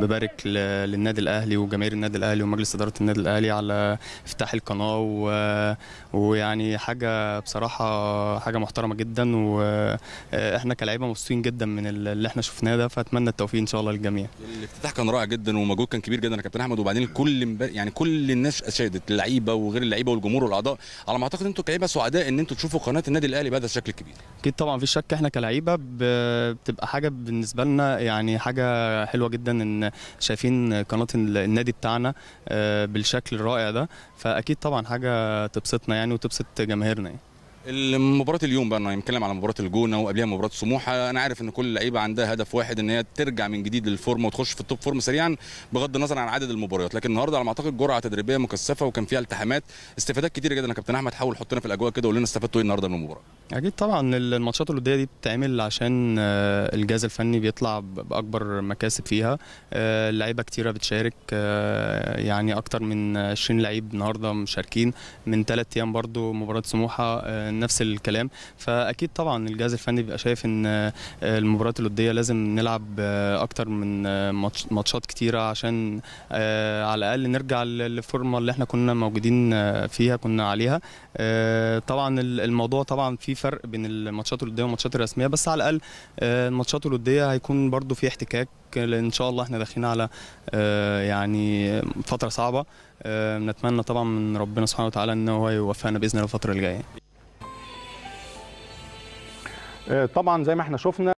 ببارك للنادي الاهلي وجماهير النادي الاهلي ومجلس اداره النادي الاهلي على افتتاح القناه و... ويعني حاجه بصراحه حاجه محترمه جدا واحنا كلاعيبه مبسوطين جدا من اللي احنا شفناه ده فاتمنى التوفيق ان شاء الله للجميع الافتتاح كان رائع جدا ومجهود كان كبير جدا يا كابتن احمد وبعدين كل يعني كل الناس اشادت اللعيبه وغير اللعيبه والجمهور والاعضاء على ما اعتقد انتوا كلاعيبه سعداء ان انتوا تشوفوا قناه النادي الاهلي بهذا الشكل الكبير اكيد طبعا في شك احنا كلاعيبه بتبقى حاجه بالنسبه لنا يعني حاجه حلوه جدا ان شايفين قناه النادي بتاعنا آه، بالشكل الرائع ده فاكيد طبعا حاجه تبسطنا يعني وتبسط جماهيرنا يعني. المباراه اليوم بقى انا بنتكلم على مباراه الجونه وقبلها مباراه سموحه انا عارف ان كل لعيبه عندها هدف واحد ان هي ترجع من جديد للفورمه وتخش في التوب فورم سريعا بغض النظر عن عدد المباريات لكن النهارده على ما اعتقد جرعه تدريبيه مكثفه وكان فيها التحامات استفادات كتيره جدا يا كابتن احمد حاول حطنا في الاجواء كده وقول لنا استفدتوا ايه النهارده من المباراه اكيد طبعا الماتشات الوديه دي بتتعمل عشان آه، الجهاز الفني بيطلع باكبر مكاسب فيها اللعيبه آه، كتيره بتشارك آه، يعني اكتر من 20 لعيب النهارده مشاركين من ثلاث ايام برده مباراه سموحه نفس الكلام فاكيد طبعا الجهاز الفني بيبقى شايف ان آه، المباريات الوديه لازم نلعب آه، اكتر من آه، ماتشات كتيره عشان على الاقل نرجع للفورمه اللي احنا كنا موجودين فيها كنا عليها طبعا الموضوع طبعا في فرق بين الماتشات الوديه والماتشات الرسميه بس على الاقل الماتشات الوديه هيكون برضو في احتكاك ان شاء الله احنا داخلين على يعني فتره صعبه نتمنى طبعا من ربنا سبحانه وتعالى ان هو يوفقنا باذن الله الفتره الجايه آه، طبعا زي ما احنا شفنا